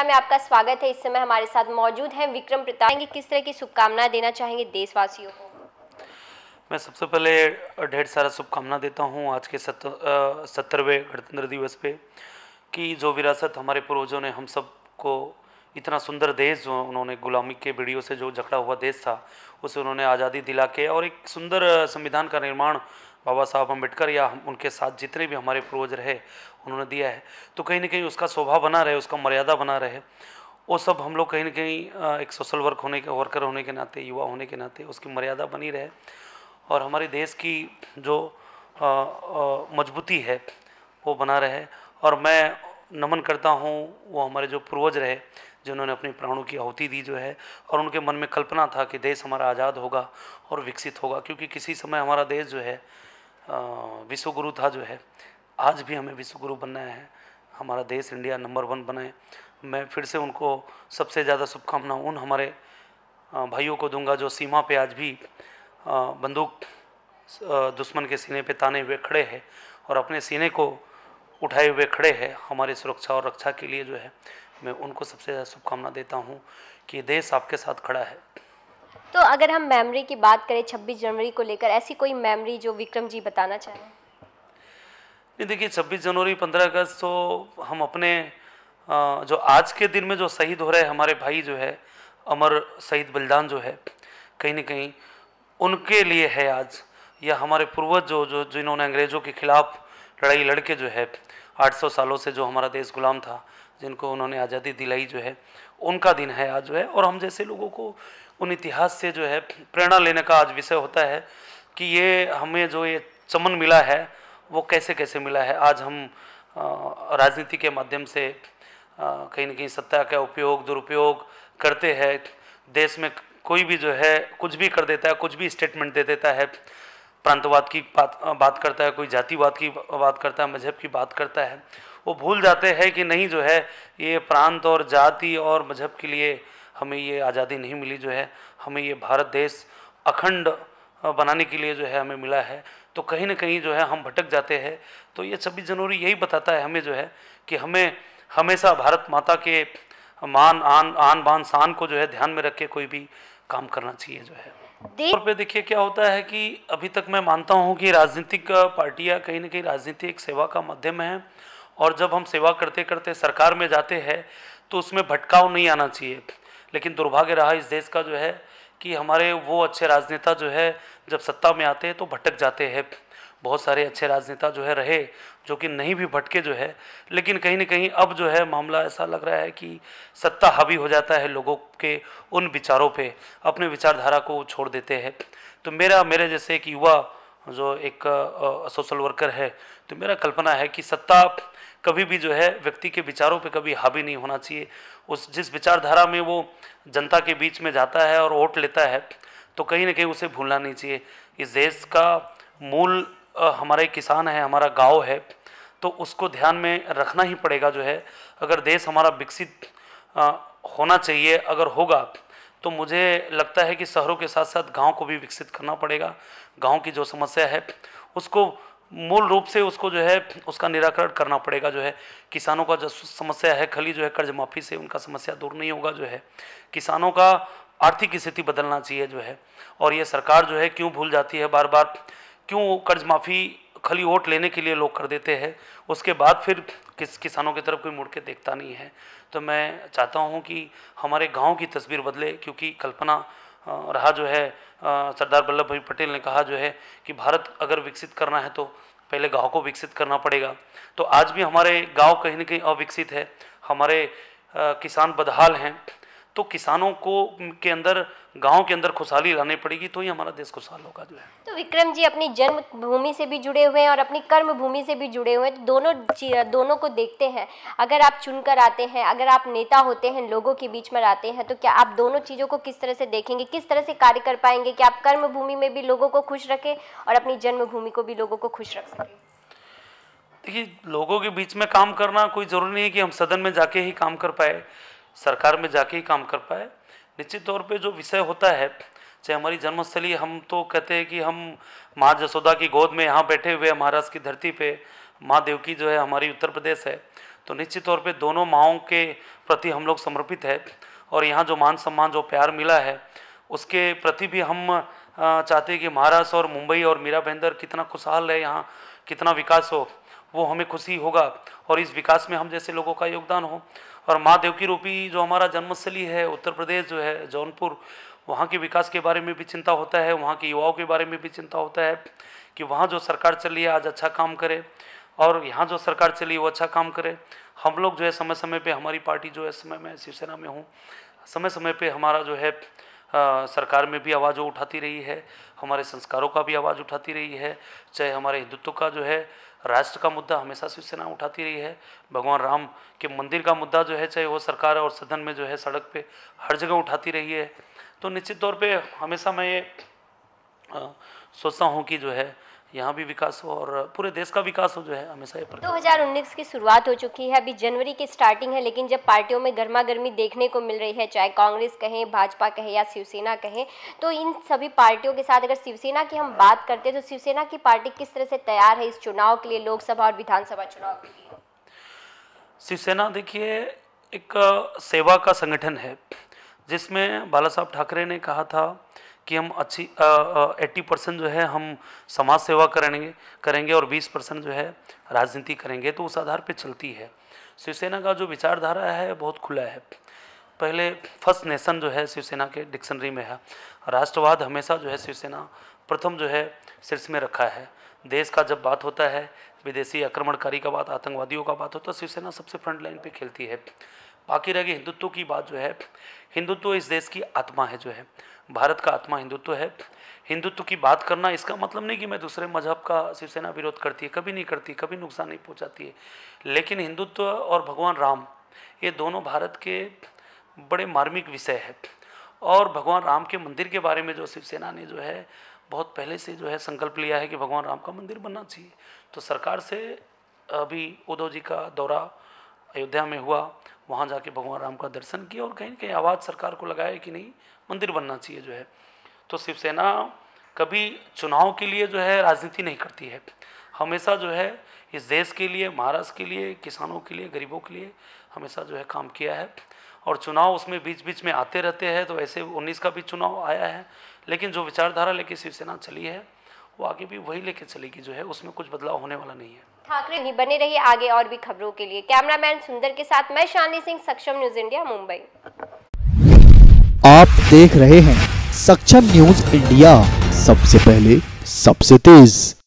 India में आपका स्वागत है इस समय हमारे साथ मौजूद हैं विक्रम प्रताप कि किस तरह की शुभकामनाएं देना चाहेंगे देशवासियों को मैं सबसे पहले ढेर सारा शुभकामना देता हूं आज के सत्तर सत्तरवें गणतंत्र दिवस पे कि जो विरासत हमारे पूर्वजों ने हम सब को इतना सुंदर देश जो उन्होंने गुलामी के वीडियो से जो जकड़ा हुआ देश था उसे उन्होंने आज़ादी दिला के और एक सुंदर संविधान का निर्माण बाबा साहब अम्बेडकर या हम उनके साथ जितने भी हमारे पूर्वज रहे उन्होंने दिया है तो कहीं ना कहीं उसका शोभा बना रहे उसका मर्यादा बना रहे वो सब हम लोग कहीं ना कहीं एक सोशल वर्क होने के वर्कर होने के नाते युवा होने के नाते उसकी मर्यादा बनी रहे और हमारे देश की जो मजबूती है वो बना रहे और मैं नमन करता हूँ वो हमारे जो पूर्वज रहे जिन्होंने अपने प्राणों की आहुति दी जो है और उनके मन में कल्पना था कि देश हमारा आज़ाद होगा और विकसित होगा क्योंकि किसी समय हमारा देश जो है विश्वगुरु था जो है आज भी हमें विश्वगुरु बनना है हमारा देश इंडिया नंबर वन बनाए मैं फिर से उनको सबसे ज़्यादा शुभकामना उन हमारे भाइयों को दूंगा जो सीमा पे आज भी बंदूक दुश्मन के सीने पे ताने हुए खड़े हैं और अपने सीने को उठाए हुए खड़े हैं हमारी सुरक्षा और रक्षा के लिए जो है मैं उनको सबसे ज़्यादा शुभकामना देता हूँ कि देश आपके साथ खड़ा है तो अगर हम मेमोरी की बात करें 26 जनवरी को लेकर ऐसी कोई मेमोरी जो विक्रम जी बताना चाहें नहीं देखिए 26 जनवरी 15 अगस्त तो हम अपने जो आज के दिन में जो शहीद हो रहे हमारे भाई जो है अमर शहीद बलिदान जो है कहीं ना कहीं उनके लिए है आज या हमारे पूर्वज जो जो जिन्होंने अंग्रेज़ों के खिलाफ लड़ाई लड़के जो है 800 सालों से जो हमारा देश गुलाम था जिनको उन्होंने आज़ादी दिलाई जो है उनका दिन है आज जो है और हम जैसे लोगों को उन इतिहास से जो है प्रेरणा लेने का आज विषय होता है कि ये हमें जो ये चमन मिला है वो कैसे कैसे मिला है आज हम राजनीति के माध्यम से कहीं ना कहीं सत्ता का उपयोग दुरुपयोग करते हैं देश में कोई भी जो है कुछ भी कर देता है कुछ भी स्टेटमेंट दे देता है प्रांतवाद की बात बात करता है कोई जातिवाद की बात करता है मजहब की बात करता है वो भूल जाते हैं कि नहीं जो है ये प्रांत और जाति और मजहब के लिए हमें ये आज़ादी नहीं मिली जो है हमें ये भारत देश अखंड बनाने के लिए जो है हमें मिला है तो कहीं ना कहीं जो है हम भटक जाते हैं तो ये छब्बीस जनवरी यही बताता है हमें जो है कि हमें हमेशा भारत माता के मान आन आन बान शान को जो है ध्यान में रख के कोई भी काम करना चाहिए जो है तौर पे देखिए क्या होता है कि अभी तक मैं मानता हूँ कि राजनीतिक पार्टियाँ कहीं ना कहीं राजनीति एक सेवा का माध्यम है और जब हम सेवा करते करते सरकार में जाते हैं तो उसमें भटकाव नहीं आना चाहिए लेकिन दुर्भाग्य रहा इस देश का जो है कि हमारे वो अच्छे राजनेता जो है जब सत्ता में आते हैं तो भटक जाते हैं बहुत सारे अच्छे राजनेता जो है रहे जो कि नहीं भी भटके जो है लेकिन कहीं ना कहीं अब जो है मामला ऐसा लग रहा है कि सत्ता हावी हो जाता है लोगों के उन विचारों पे अपने विचारधारा को छोड़ देते हैं तो मेरा मेरे जैसे एक युवा जो एक सोशल वर्कर है तो मेरा कल्पना है कि सत्ता कभी भी जो है व्यक्ति के विचारों पे कभी हावी नहीं होना चाहिए उस जिस विचारधारा में वो जनता के बीच में जाता है और वोट लेता है तो कहीं ना कहीं उसे भूलना नहीं चाहिए इस देश का मूल हमारे किसान है हमारा गांव है तो उसको ध्यान में रखना ही पड़ेगा जो है अगर देश हमारा विकसित होना चाहिए अगर होगा तो मुझे लगता है कि शहरों के साथ साथ गांव को भी विकसित करना पड़ेगा गांव की जो समस्या है उसको मूल रूप से उसको जो है उसका निराकरण करना पड़ेगा जो है किसानों का जो समस्या है खली जो है कर्ज माफ़ी से उनका समस्या दूर नहीं होगा जो है किसानों का आर्थिक स्थिति बदलना चाहिए जो है और ये सरकार जो है क्यों भूल जाती है बार बार क्यों कर्ज माफ़ी खली वोट लेने के लिए लोग कर देते हैं उसके बाद फिर किस किसानों की तरफ कोई मुड़ के देखता नहीं है तो मैं चाहता हूँ कि हमारे गाँव की तस्वीर बदले क्योंकि कल्पना रहा जो है सरदार वल्लभ भाई पटेल ने कहा जो है कि भारत अगर विकसित करना है तो पहले गांव को विकसित करना पड़ेगा तो आज भी हमारे गाँव कहीं ना कहीं अविकसित है हमारे किसान बदहाल हैं तो किसानों को के अंदर गांव के अंदर खुशहाली लानी पड़ेगी तो ही हमारा देश खुशहाल होगा जो है तो विक्रम जी अपनी जन्म भूमि से भी जुड़े हुए हैं और अपनी कर्म भूमि से भी जुड़े हुए हैं तो दोनों दोनों को देखते हैं अगर आप चुनकर आते हैं अगर आप नेता होते हैं लोगों के बीच में आते हैं तो क्या आप दोनों चीज़ों को किस तरह से देखेंगे किस तरह से कार्य कर पाएंगे कि आप कर्म भूमि में भी लोगों को खुश रखें और अपनी जन्मभूमि को भी लोगों को खुश रख सकें देखिए लोगों के बीच में काम करना कोई ज़रूरी नहीं है कि हम सदन में जाके ही काम कर पाए सरकार में जाके ही काम कर पाए निश्चित तौर पे जो विषय होता है चाहे हमारी जन्मस्थली हम तो कहते हैं कि हम माँ जसोदा की गोद में यहाँ बैठे हुए महाराष्ट्र की धरती पे माँ देवकी जो है हमारी उत्तर प्रदेश है तो निश्चित तौर पे दोनों माओं के प्रति हम लोग समर्पित है और यहाँ जो मान सम्मान जो प्यार मिला है उसके प्रति भी हम चाहते हैं कि महाराष्ट्र और मुंबई और मीरा भेंदर कितना खुशहाल है यहाँ कितना विकास हो वो हमें खुशी होगा और इस विकास में हम जैसे लोगों का योगदान हो और माँ देवकी रूपी जो हमारा जन्मस्थली है उत्तर प्रदेश जो है जौनपुर वहाँ के विकास के बारे में भी चिंता होता है वहाँ के युवाओं के बारे में भी चिंता होता है कि वहाँ जो सरकार चली है आज अच्छा काम करे और यहाँ जो सरकार चली वो अच्छा काम करे हम लोग जो है समय समय पे हमारी पार्टी जो है समय में शिवसेना में हूँ समय समय पे हमारा जो है आ, हाँ, सरकार में भी आवाज़ उठाती रही है हमारे संस्कारों का भी आवाज़ उठाती रही है चाहे हमारे हिंदुत्व का जो है राष्ट्र का मुद्दा हमेशा शिवसेना उठाती रही है भगवान राम के मंदिर का मुद्दा जो है चाहे वो सरकार और सदन में जो है सड़क पे हर जगह उठाती रही है तो निश्चित तौर पे हमेशा मैं ये हाँ, सोचता हूँ कि जो है यहाँ भी विकास हो और पूरे देश का विकास हो जो है हमेशा दो हजार उन्नीस की शुरुआत हो चुकी है अभी जनवरी की स्टार्टिंग है लेकिन जब पार्टियों में गर्मा गर्मी देखने को मिल रही है चाहे कांग्रेस कहें भाजपा कहे या शिवसेना कहे तो इन सभी पार्टियों के साथ अगर शिवसेना की हम बात करते हैं तो शिवसेना की पार्टी किस तरह से तैयार है इस चुनाव के लिए लोकसभा और विधानसभा चुनाव के लिए शिवसेना देखिए एक सेवा का संगठन है जिसमें बाला साहब ठाकरे ने कहा था कि हम अच्छी एट्टी परसेंट जो है हम समाज सेवा करेंगे करेंगे और बीस परसेंट जो है राजनीति करेंगे तो उस आधार पर चलती है शिवसेना का जो विचारधारा है बहुत खुला है पहले फर्स्ट नेशन जो है शिवसेना के डिक्शनरी में है राष्ट्रवाद हमेशा जो है शिवसेना प्रथम जो है शीर्ष में रखा है देश का जब बात होता है विदेशी आक्रमणकारी का बात आतंकवादियों का बात होता तो है शिवसेना सबसे फ्रंट लाइन पर खेलती है बाकी रह गई हिंदुत्व की बात जो है हिंदुत्व इस देश की आत्मा है जो है भारत का आत्मा हिंदुत्व है हिंदुत्व की बात करना इसका मतलब नहीं कि मैं दूसरे मजहब का शिवसेना विरोध करती है कभी नहीं करती कभी नुकसान नहीं पहुंचाती है लेकिन हिंदुत्व और भगवान राम ये दोनों भारत के बड़े मार्मिक विषय है और भगवान राम के मंदिर के बारे में जो शिवसेना ने जो है बहुत पहले से जो है संकल्प लिया है कि भगवान राम का मंदिर बनना चाहिए तो सरकार से अभी उद्धव जी का दौरा अयोध्या में हुआ वहाँ जाके भगवान राम का दर्शन किया और कहीं कहीं आवाज़ सरकार को लगाया कि नहीं मंदिर बनना चाहिए जो है तो शिवसेना कभी चुनाव के लिए जो है राजनीति नहीं करती है हमेशा जो है इस देश के लिए महाराष्ट्र के लिए किसानों के लिए गरीबों के लिए हमेशा जो है काम किया है और चुनाव उसमें बीच बीच में आते रहते हैं तो ऐसे 19 का भी चुनाव आया है लेकिन जो विचारधारा लेके शिवसेना चली है वो आगे भी वही लेके चलेगी जो है उसमें कुछ बदलाव होने वाला नहीं है ठाकरे ही बने रहिए आगे और भी खबरों के लिए कैमरामैन सुंदर के साथ मैं शानी सिंह सक्षम न्यूज इंडिया मुंबई आप देख रहे हैं सक्षम न्यूज इंडिया सबसे पहले सबसे तेज